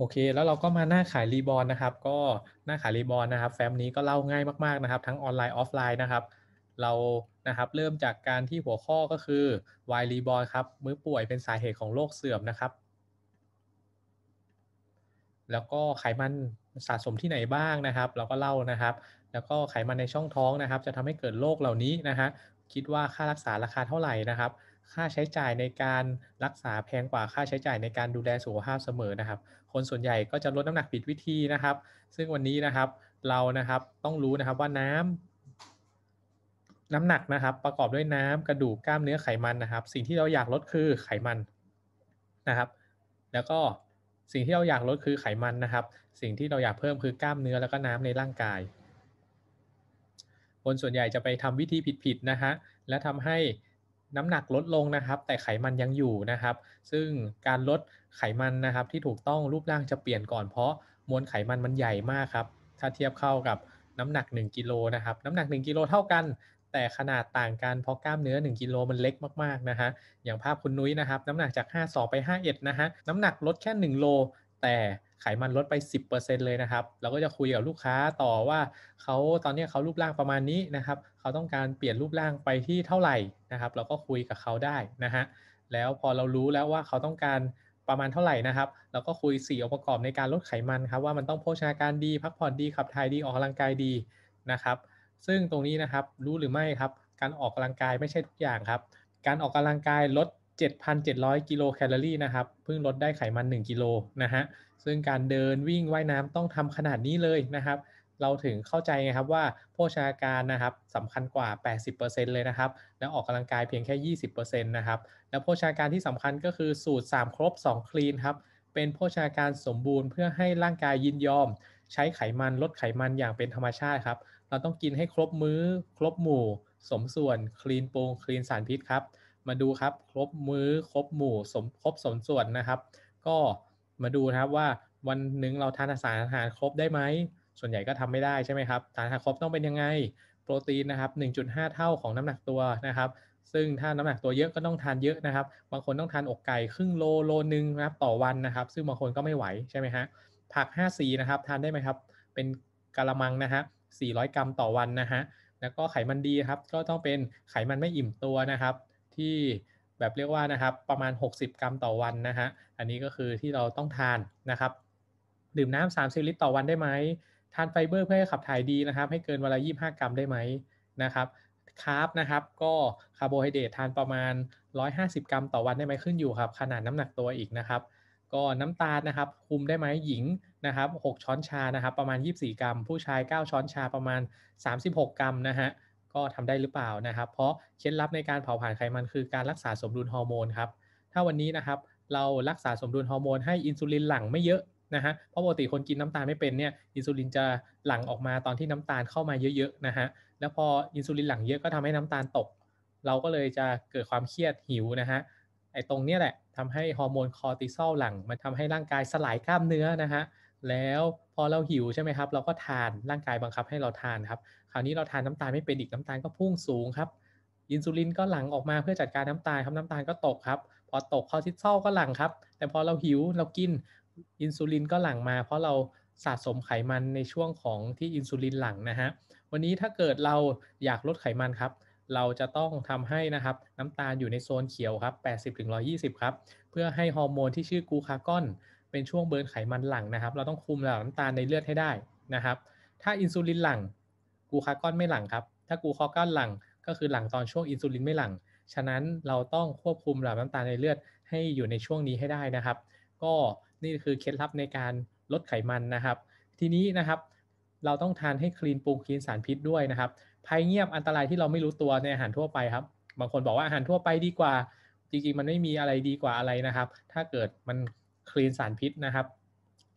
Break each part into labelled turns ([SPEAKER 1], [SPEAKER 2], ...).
[SPEAKER 1] โอเค แล้วเราก็มาหน้าขายรีบอลนะครับ ก็หน้าขายรีบอลนะครับ แฟ้มนี้ก็เล่าง่ายมากๆนะครับ ทั้งออนไลน์ออฟไลน์นะครับ เรานะครับ เริ่มจากการที่หัวข้อก็คือวายรีบอลครับ มือป่วยเป็นสาเหตุของโรคเสื่อมนะครับ แล้วก็ไขมันสะสมที่ไหนบ้างนะครับ เราก็เล่านะครับ แล้วก็ไขมันในช่องท้องนะครับ จะทำให้เกิดโรคเหล่านี้นะฮะ คิดว่าค่ารักษาราคาเท่าไหร่นะครับ ค่าใช้จ่ายในการรักษาแพงกว่าค่าใช้จ่ายในการดูแลสุขภาพเสมอนะครับคนส่วนใหญ่ก็จะลดน้ำหนักผิดวิธีนะครับ ซึ่งวันนี้นะครับเรานะครับต้องรู้นะครับว่าน้ำ น้ำหนักนะครับ ประกอบด้วยน้ำกระดูกกล้ามเนื้อไขมันนะครับ สิ่งที่เราอยากลดคือไขมันนะครับ แล้วก็สิ่งที่เราอยากลดคือไขมันนะครับ สิ่งที่เราอยากเพิ่มคือกล้ามเนื้อแล้วก็น้ำในร่างกาย คนส่วนใหญ่จะไปทำวิธีผิดๆนะฮะ และทำให้น้ำหนักลดลงนะครับ แต่ไขมันยังอยู่นะครับ ซึ่งการลดไขมันนะครับที่ถูกต้องรูปร่างจะเปลี่ยนก่อนเพราะมวลไขมันมันใหญ่มากครับถ้าเทียบเข้ากับน้ำหนัก1กิโลนะครับน้ำหนัก 1กิโลเท่ากัน แต่ขนาดต่างกัน เพราะกล้ามเนื้อ 1กิโลมันเล็กมากๆนะฮะอย่างภาพคุณนุ้ยนะครับ น้ำหนักจาก5งไป5ดนะฮะน้ำหนักลดแค่ 1 โลแต่ไขมันลดไป 10%เลยนะครับ เราก็จะคุยกับลูกค้าต่อว่าเขาตอนนี้เขารูปร่างประมาณนี้นะครับ เขาต้องการเปลี่ยนรูปร่างไปที่เท่าไหร่นะครับ เราก็คุยกับเขาได้นะฮะ แล้วพอเรารู้แล้วว่าเขาต้องการประมาณเท่าไหร่นะครับ เราก็คุย4องค์ประกอบในการลดไขมันครับว่ามันต้องโภชนาการดีพักผ่อนดีขับถ่ายดีออกกำลังกายดีนะครับ ซึ่งตรงนี้นะครับ รู้หรือไม่ครับ การออกกำลังกายไม่ใช่ทุกอย่างครับ การออกกำลังกายลด 7,700 กิโลแคลอรี่นะครับเพิ่งลดได้ไขมัน 1กิโลนะฮะึ่งการเดินวิ่งว่ายน้ำต้องทำขนาดนี้เลยนะครับ เราถึงเข้าใจนะครับว่าโภชนาการนะครับสำคัญกว่า 80%เลยนะครับแล้วออกกำลังกายเพียงแค่ 20%นะครับ แล้วโภชนาการที่สำคัญก็คือสูตร 3 ครบ 2 คลีนครับ เป็นโภชนาการสมบูรณ์เพื่อให้ร่างกายยินยอม ใช้ไขมันลดไขมันอย่างเป็นธรรมชาติครับ เราต้องกินให้ครบมือ้อครบหมู่สมส่วน คลีนโปรงคลีนสารพิษครับมาดูครับครบมือ้อครบหมู่สมครบสมส่วนนะครับ ก็มาดูนะครับว่าวันหนึ่งเราทานสารอาหารครบได้ไหม ส่วนใหญ่ก็ทำไม่ได้ใช่ไหมครับสารอาหารครบต้องเป็นยังไง โปรตีนนะครับ 1.5 เท่าของน้ำหนักตัวนะครับ ซึ่งถ้าน้ำหนักตัวเยอะก็ต้องทานเยอะนะครับ บางคนต้องทานอกไก่ครึ่งโล โลนึงนะครับต่อวันนะครับ ซึ่งบางคนก็ไม่ไหวใช่ไหมฮะ ผัก5ีนะครับทานได้ไหมครับ เป็นกะละมังนะฮะ400 กรัมต่อวันนะฮะ แล้วก็ไขมันดีครับ ก็ต้องเป็นไขมันไม่อิ่มตัวนะครับ ที่แบบเรียกว่านะครับ ประมาณ 60 กรัมต่อวันนะฮะ อันนี้ก็คือที่เราต้องทานนะครับดื่มน้ำสาม0ลิตรต่อวันได้ไหมทานไฟเบอร์เพื่อให้ขับถ่ายดีนะครับ ให้เกินวันละยี่สิบห้ากรัมได้ไหมนะครับ คาร์บนะครับ ก็คาร์โบไฮเดรตทานประมาณ 150 กรัมต่อวันได้ไหมขึ้นอยู่ครับขนาดน้ำหนักตัวอีกนะครับ ก็น้ำตาลนะครับคุมได้ไหมหญิงนะครับ6ช้อนชานะครับประมาณ 24 กรัม ผู้ชาย 9 ช้อนชาประมาณ 36 กรัมนะฮะ ก็ทำได้หรือเปล่านะครับ เพราะเคล็ดลับในการเผาผลาญไขมันคือการรักษาสมดุลฮอร์โมนครับ ถ้าวันนี้นะครับเรารักษาสมดุลฮอร์โมนให้อินซูลินหลั่งไม่เยอะนะฮะ เพราะปกติคนกินน้ำตาลไม่เป็นเนี่ย อินซูลินจะหลั่งออกมาตอนที่น้ำตาลเข้ามาเยอะๆนะฮะ แล้วพออินซูลินหลั่งเยอะก็ทำให้น้ำตาลตก เราก็เลยจะเกิดความเครียดหิวนะฮะ ไอ้ตรงเนี้ยแหละทำให้ฮอร์โมนคอร์ติซอลหลั่งมาทำให้ร่างกายสลายกล้ามเนื้อนะฮะ แล้วพอเราหิวใช่ไหมครับ เราก็ทาน ร่างกายบังคับให้เราทาน ครับ คราวนี้เราทานน้ำตาลไม่เป็นอีกน้ำตาลก็พุ่งสูงครับ อินซูลินก็หลั่งออกมาเพื่อจัดการน้ำตาลครับน้ำตาลก็ตกครับ พอตกคอร์ติซอลก็หลั่งครับแต่พอเราหิวเรากินอินซูลินก็หลั่งมาเพราะเราสะสมไขมันในช่วงของที่อินซูลินหลั่งนะฮะ วันนี้ถ้าเกิดเราอยากลดไขมันครับ เราจะต้องทำให้นะครับน้ำตาลอยู่ในโซนเขียวครับ80-120ครับ เพื่อให้ฮอร์โมนที่ชื่อกูคาก้อนเป็นช่วงเบิร์นไขมันหลั่งนะครับ เราต้องคุมระดับน้ำตาลในเลือดให้ได้นะครับ ถ้าอินซูลินหลั่งกูคาก้อนไม่หลั่งครับ ถ้ากูคาก้อนหลั่งก็คือหลั่งตอนช่วงอินซูลินไม่หลั่งฉะนั้นเราต้องควบคุมระดับน้ำตาลในเลือดให้อยู่ในช่วงนี้ให้ได้นะครับ ก็นี่คือเคล็ดลับในการลดไขมันนะครับ ทีนี้นะครับ เราต้องทานให้คลีนปรุงคลีนสารพิษด้วยนะครับภัยเงียบอันตรายที่เราไม่รู้ตัวในอาหารทั่วไปครับ บางคนบอกว่าอาหารทั่วไปดีกว่า จริงๆมันไม่มีอะไรดีกว่าอะไรนะครับ ถ้าเกิดมันคลีนสารพิษนะครับ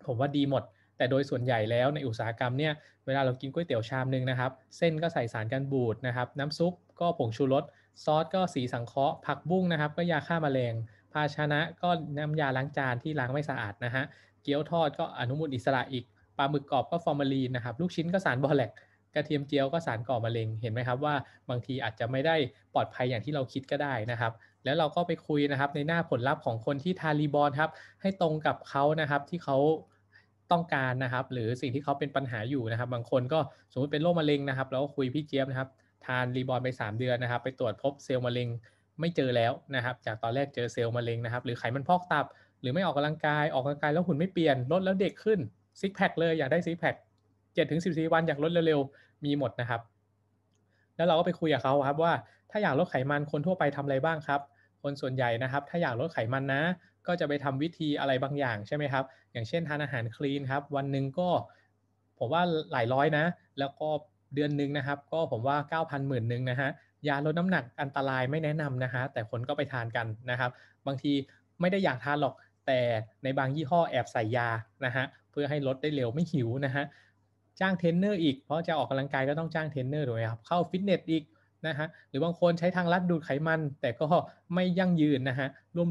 [SPEAKER 1] ผมว่าดีหมด แต่โดยส่วนใหญ่แล้วในอุตสาหกรรมเนี่ยเวลาเรากินก๋วยเตี๋ยวชามนึงนะครับ เส้นก็ใส่สารกันบูดนะครับ น้ำซุปก็ผงชูรสซอสก็สีสังเคราะห์ผักบุ้งนะครับ ก็ยาฆ่ามาแมลงภาชนะก็น้ำยาล้างจานที่ล้างไม่สะอาดนะฮะเกี๊ยวทอดก็อนุมูลอิสระอีกปลาหมึกกรอบก็ฟอร์มาลีนนะครับลูก ชิ้นก็สารบอแลกกระเทียมเจียวก็สารก่อมะเร็งเห็นไหมครับว่า บางทีอาจจะไม่ได้ปลอดภัยอย่างที่เราคิดก็ได้นะครับแล้วเราก็ไปคุยนะครับในหน้าผลลัพธ์ของคนที่ทาลีบอลครับให้ตรงกับเขานะครับที่เขาต้องการนะครับหรือสิ่งที่เขาเป็นปัญหาอยู่นะครับ บางคนก็สมมติเป็นโรคมะเร็งนะครับแล้วคุยพี่เจี๊ยบนะครับทานรีบอลไป 3 เดือนนะครับไปตรวจพบเซลล์มะเร็งไม่เจอแล้วนะครับ จากตอนแรกเจอเซลล์มะเร็งนะครับ หรือไขมันพอกตับ หรือไม่ออกกำลังกายออกกำลังกายแล้วหุ่นไม่เปลี่ยนลดแล้วเด็กขึ้นซิกแพคเลย อยากได้ซิกแพคเจ็ดถึงสิบสี่วันอยากลดเร็วๆมีหมดนะครับ แล้วเราก็ไปคุยกับเขาครับว่า ถ้าอยากลดไขมันคนทั่วไปทำอะไรบ้างครับ คนส่วนใหญ่นะครับ ถ้าอยากลดไขมันนะ ก็จะไปทำวิธีอะไรบางอย่างใช่ไหมครับอย่างเช่นทานอาหารคลีนครับวันหนึ่งก็ผมว่าหลายร้อยนะ แล้วก็เดือนหนึ่งนะครับ ก็ผมว่า9 0 0 0 0หมื่นหนึ่งนะฮะยาลดน้ำหนักอันตรายไม่แนะนำนะฮะแต่คนก็ไปทานกันนะครับบางทีไม่ได้อยากทานหรอกแต่ในบางยี่ห้อแอบใส่ยานะฮะเพื่อให้ลดได้เร็วไม่หิวนะฮะจ้างเทรนเนอร์อีกเพราะจะออกกำลังกายก็ต้องจ้างเทรนเนอร์ด้วยครับเข้าฟิตเนสอีกนะฮะหรือบางคนใช้ทางลัดดูดไขมัน แต่ก็ไม่ยั่งยืนนะฮะ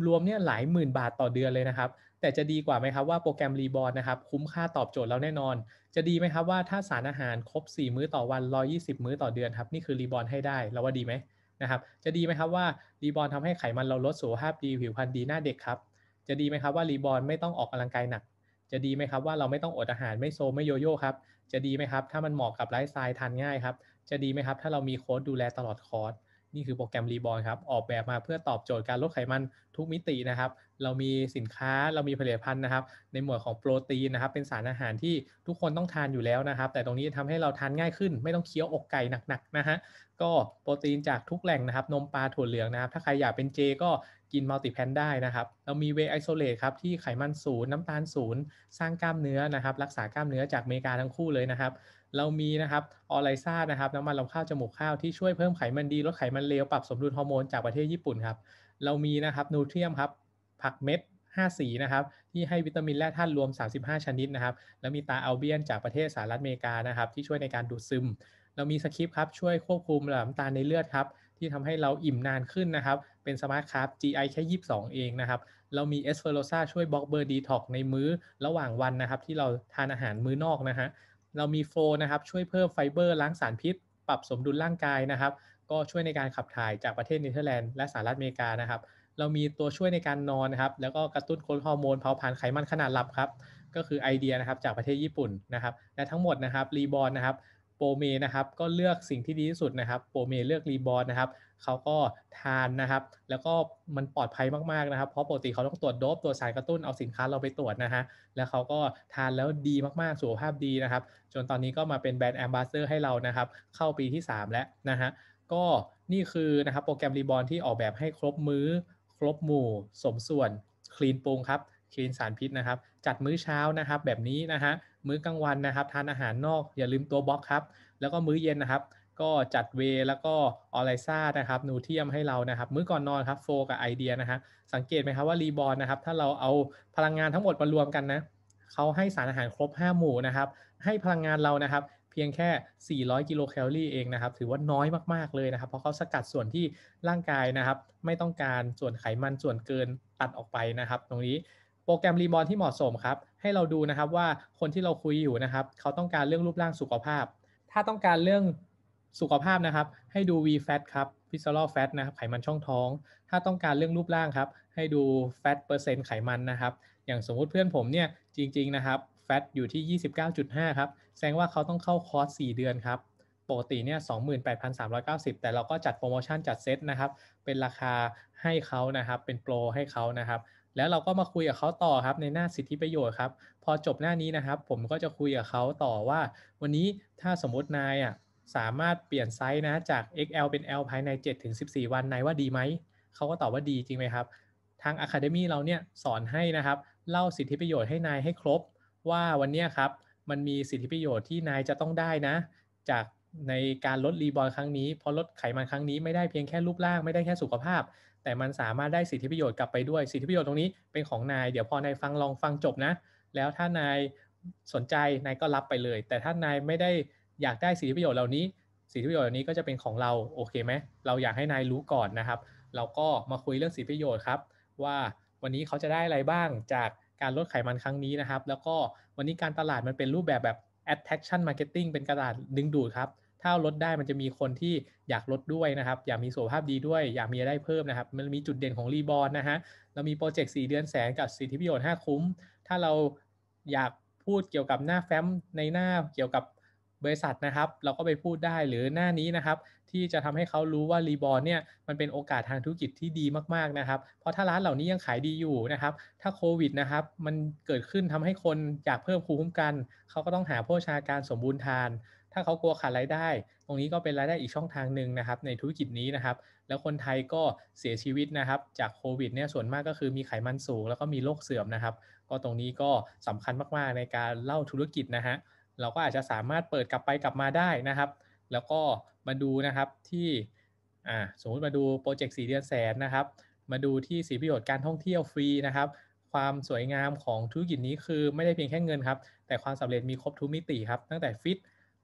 [SPEAKER 1] รวมๆเนี่ยหลายหมื่นบาทต่อเดือนเลยนะครับแต่จะดีกว่าไหมครับว่าโปรแกรมรีบอร์ดนะครับคุ้มค่าตอบโจทย์เราแน่นอน จะดีไหมครับว่าถ้าสารอาหารครบ 4 มื้อต่อวัน 120 มื้อต่อเดือนครับนี่คือรีบอร์ดให้ได้เราว่าดีไหมนะครับจะดีไหมครับว่ารีบอร์ดทำให้ไขมันเราลดสุขภาพดีผิวพรรณดีหน้าเด็กครับ จะดีไหมครับว่ารีบอร์ดไม่ต้องออกกำลังกายหนัก จะดีไหมครับว่าเราไม่ต้องอดอาหารไม่โซไม่โยโย่ครับจะดีไหมครับ ถ้ามันเหมาะกับไลฟ์สไตล์ทานง่ายครับ จะดีไหมครับถ้าเรามีโค้ดดูแลตลอดคอร์สนี่คือโปรแกรมรีบอลครับออกแบบมาเพื่อตอบโจทย์การลดไขมันทุกมิตินะครับ เรามีสินค้าเรามีผลิตภัณฑ์นะครับ ในหมวดของโปรตีนนะครับเป็นสารอาหารที่ทุกคนต้องทานอยู่แล้วนะครับ แต่ตรงนี้ทำให้เราทานง่ายขึ้น ไม่ต้องเคี้ยวอกไก่หนักๆนะฮะก็โปรตีนจากทุกแหล่งนะครับนมปลาถั่วเหลืองนะครับถ้าใครอยากเป็นเจก็กินมัลติแพนได้นะครับ เรามีเวไอโซเลตครับ ที่ไขมันศูนย์น้ำตาลศูนย์สร้างกล้ามเนื้อนะครับรักษากล้ามเนื้อจากอเมริกาทั้งคู่เลยนะครับ เรามีนะครับออไลซ่านะครับ น้ำมันลำข้าว จมูกข้าวที่ช่วยเพิ่มไขมันดีลดไขมันเลวปรับสมดุลฮอร์โมน จากประเทศญี่ปุ่นครับ เรามีนะครับนูเทรียมครับ ผักเม็ด 5 สีนะครับที่ให้วิตามินแร่ธาตุรวม 35 ชนิดนะครับแล้วมีตาอัลเบียนจากประเทศสหรัฐอเมริกานะครับ ที่ช่วยในการดูดซึม เรามีสคริปครับช่วยควบคุมระดับน้ำตาลในเลือดครับที่ทำให้เราอิ่มนานขึ้นนะครับ เป็นสมาร์ทคาร์บ GI แค่ 22 เองนะครับ เรามีเอสเฟอโรซาช่วยบล็อกเบอร์ดีท็อกในมื้อระหว่างวันนะครับ ที่เราทานอาหารมื้อนอกนะฮะ เรามีโฟนะครับช่วยเพิ่มไฟเบอร์ล้างสารพิษ ปรับสมดุลร่างกายนะครับ ก็ช่วยในการขับถ่ายจากประเทศเนเธอร์แลนด์และสหรัฐอเมริกานะครับ เรามีตัวช่วยในการนอนนะครับ แล้วก็กระตุ้นคนฮอร์โมนเผาผลาญไขมันขนาดหลับครับ ก็คือไอเดียนะครับจากประเทศญี่ปุ่นนะครับ และทั้งหมดนะครับรีบอลนะครับโปรเมนะครับก็เลือกสิ่งที่ดีที่สุดนะครับโปรเมเลือกรีบอลนะครับเขาก็ทานนะครับ แล้วก็มันปลอดภัยมาก ๆนะครับ เพราะปกติเขาต้องตรวจโดบตัวสารกระตุ้นเอาสินค้าเราไปตรวจนะฮะแล้วเขาก็ทานแล้วดีมากๆสุขภาพดีนะครับ จนตอนนี้ก็มาเป็นแบรนด์แอมบาสเตอร์ให้เรานะครับ เข้าปีที่ 3 แล้วนะฮะก็นี่คือนะครับโปรแกรมรีบอลที่ออกแบบให้ครบมือ้อ ครบหมู่ สมส่วน คลีนปรุงครับคลีนสารพิษนะครับ จัดมื้อเช้านะครับ แบบนี้นะฮะ มื้อกลางวันนะครับ ทานอาหารนอกอย่าลืมตัวบล็อกครับ แล้วก็มื้อเย็นนะครับ ก็จัดเวแล้วก็ออไลซ่านะครับนูเทียมให้เรานะครับ มื้อก่อนนอนครับโฟกับไอเดียนะฮะสังเกตไหมครับว่ารีบอลนะครับ ถ้าเราเอาพลังงานทั้งหมดมารวมกันนะเขาให้สารอาหารครบ 5 หมู่นะครับ ให้พลังงานเรานะครับ เพียงแค่400กิโลแคลอรี่เองนะครับถือว่าน้อยมากๆเลยนะครับ เพราะเขาสกัดส่วนที่ร่างกายนะครับ ไม่ต้องการส่วนไขมันส่วนเกินตัดออกไปนะครับ ตรงนี้โปรแกรมรีบอลที่เหมาะสมครับ ให้เราดูนะครับว่าคนที่เราคุยอยู่นะครับ เขาต้องการเรื่องรูปร่างสุขภาพ ถ้าต้องการเรื่องสุขภาพนะครับ ให้ดู VFAT ครับ visceral fat นะครับ ไขมันช่องท้อง ถ้าต้องการเรื่องรูปร่างครับ ให้ดู fat เปอร์เซ็นต์ไขมันนะครับ อย่างสมมุติเพื่อนผมเนี่ย จริง ๆนะครับ fat อยู่ที่ 29.5 ครับ แสดงว่าเขาต้องเข้าคอร์ส 4 เดือนครับปกติเนี่ย 28,390 แต่เราก็จัดโปรโมชั่นจัดเซตนะครับ เป็นราคาให้เขานะครับ เป็นโปรให้เขานะครับแล้วเราก็มาคุยกับเขาต่อครับในหน้าสิทธิประโยชน์ครับพอจบหน้านี้นะครับ ผมก็จะคุยกับเขาต่อว่าวันนี้ถ้าสมมตินายอ่ะสามารถเปลี่ยนไซส์นะจาก XL เป็น L ภายใน7-14 วันนายว่าดีไหมเขาก็ตอบว่าดีจริงไหมครับทาง Academy เราเนี่ยสอนให้นะครับ เล่าสิทธิประโยชน์ให้นายให้ครบ ว่าวันนี้ครับ มันมีสิทธิประโยชน์ที่นายจะต้องได้นะ จากในการลดรีบอลครั้งนี้พอลดไขมันครั้งนี้ไม่ได้เพียงแค่รูปร่างไม่ได้แค่สุขภาพแต่มันสามารถได้สิทธิประโยชน์กลับไปด้วยสิทธิประโยชน์ตรงนี้เป็นของนายเดี๋ยวพอนายฟังลองฟังจบนะ แล้วถ้านายสนใจ นายก็รับไปเลย แต่ถ้านายไม่ได้อยากได้สิทธิประโยชน์เหล่านี้สิทธิประโยชน์เหล่านี้ก็จะเป็นของเราโอเคไหมเราอยากให้นายรู้ก่อนนะครับ เราก็มาคุยเรื่องสิทธิประโยชน์ครับว่าวันนี้เขาจะได้อะไรบ้างจากการลดไขมันครั้งนี้นะครับแล้วก็วันนี้การตลาดมันเป็นรูปแบบแบบ attraction marketing เป็นการตลาดดึงดูดครับถ้าลดได้มันจะมีคนที่อยากลดด้วยนะครับ อยากมีสุขภาพดีด้วยอยากมีรายได้เพิ่มนะครับ มันมีจุดเด่นของรีบอลนะฮะเรามีโปรเจกต์4เดือนแสนกับสิทธิประโยชน์5คุ้ม ถ้าเราอยากพูดเกี่ยวกับหน้าแฟ้มในหน้า เกี่ยวกับบริษัทนะครับ เราก็ไปพูดได้หรือหน้านี้นะครับ ที่จะทำให้เขารู้ว่ารีบอลเนี่ยมันเป็นโอกาสทางธุรกิจที่ดีมากๆนะครับเพราะถ้าร้านเหล่านี้ยังขายดีอยู่นะครับถ้าโควิดนะครับ มันเกิดขึ้นทำให้คนอยากเพิ่มคูมคุ้มกันเขาก็ต้องหาโภชนาการสมบูรณ์ทานถ้าเขากลัวขาดรายได้ ตรงนี้ก็เป็นรายได้อีกช่องทางหนึ่งนะครับ ในธุรกิจนี้นะครับ แล้วคนไทยก็เสียชีวิตนะครับจากโควิดเนี่ย ส่วนมากก็คือมีไขมันสูง แล้วก็มีโรคเสื่อมนะครับ ก็ตรงนี้ก็สำคัญมากๆ ในการเล่าธุรกิจนะฮะ เราก็อาจจะสามารถเปิดกลับไปกลับมาได้นะครับ แล้วก็มาดูนะครับที่อ่าสมมติมาดูโปรเจกต์สีเดือนแสนนะครับ มาดูที่สีประโยชน์การท่องเที่ยวฟรีนะครับ ความสวยงามของธุรกิจนี้คือ ไม่ได้เพียงแค่เงินครับ แต่ความสำเร็จมีครบทุกมิติครับ ตั้งแต่ฟิต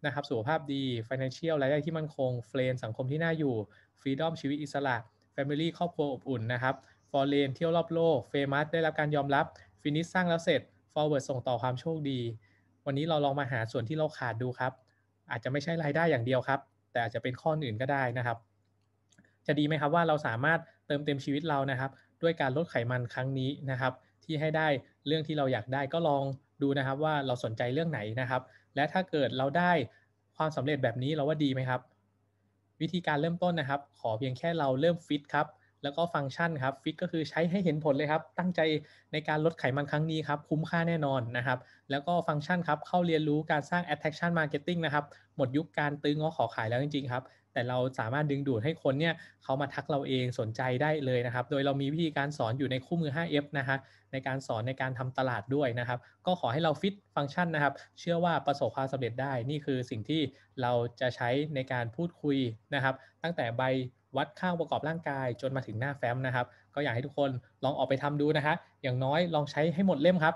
[SPEAKER 1] นะครับสุขภาพดี financial รายได้ที่มั่นคงเฟรนสังคมที่น่าอยู่ freedom ชีวิตอิสระ family ครอบครัวอบอุ่นนะครับ for l a n เที่ยวรอบโลก famous ได้รับการยอมรับ finish สร้างแล้วเสร็จ forward ส่งต่อความโชคดี วันนี้เราลองมาหาส่วนที่เราขาดดูครับ อาจจะไม่ใช่รายได้อย่างเดียวครับ แต่อาจจะเป็นข้ออื่นก็ได้นะครับ จะดีไหมครับว่าเราสามารถเติมเต็มชีวิตเรานะครับ ด้วยการลดไขมันครั้งนี้นะครับ ที่ให้ได้เรื่องที่เราอยากได้ก็ลองดูนะครับ ว่าเราสนใจเรื่องไหนนะครับและถ้าเกิดเราได้ความสำเร็จแบบนี้เราว่าดีไหมครับ วิธีการเริ่มต้นนะครับ ขอเพียงแค่เราเริ่มฟิตครับ แล้วก็ฟังก์ชันครับฟิตก็คือใช้ให้เห็นผลเลยครับตั้งใจในการลดไขมันครั้งนี้ครับ คุ้มค่าแน่นอนนะครับ แล้วก็ฟังก์ชันครับ เข้าเรียนรู้การสร้าง attraction marketing นะครับ หมดยุคการตื้อง้อขอขายแล้วจริง ๆครับแต่เราสามารถดึงดูดให้คนเนี่ยเขามาทักเราเองสนใจได้เลยนะครับโดยเรามีวิธีการสอนอยู่ในคู่มือ 5F นะฮะในการสอนในการทำตลาดด้วยนะครับก็ขอให้เราฟิตฟังก์ชันนะครับ เชื่อว่าประสบความสำเร็จได้นี่คือสิ่งที่เราจะใช้ในการพูดคุยนะครับ ตั้งแต่ใบวัดข้างประกอบร่างกายจนมาถึงหน้าแฟ้มนะครับ ก็อยากให้ทุกคนลองออกไปทำดูนะฮะอย่างน้อยลองใช้ให้หมดเล่มครั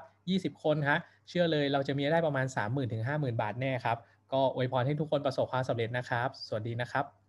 [SPEAKER 1] บ 20 คนฮะเชื่อเลยเราจะมีได้ประมาณ 3 0,000ถึง50,000 บาทแน่ครับก็อวยพรให้ทุกคนประสบความสำเร็จนะครับ สวัสดีนะครับ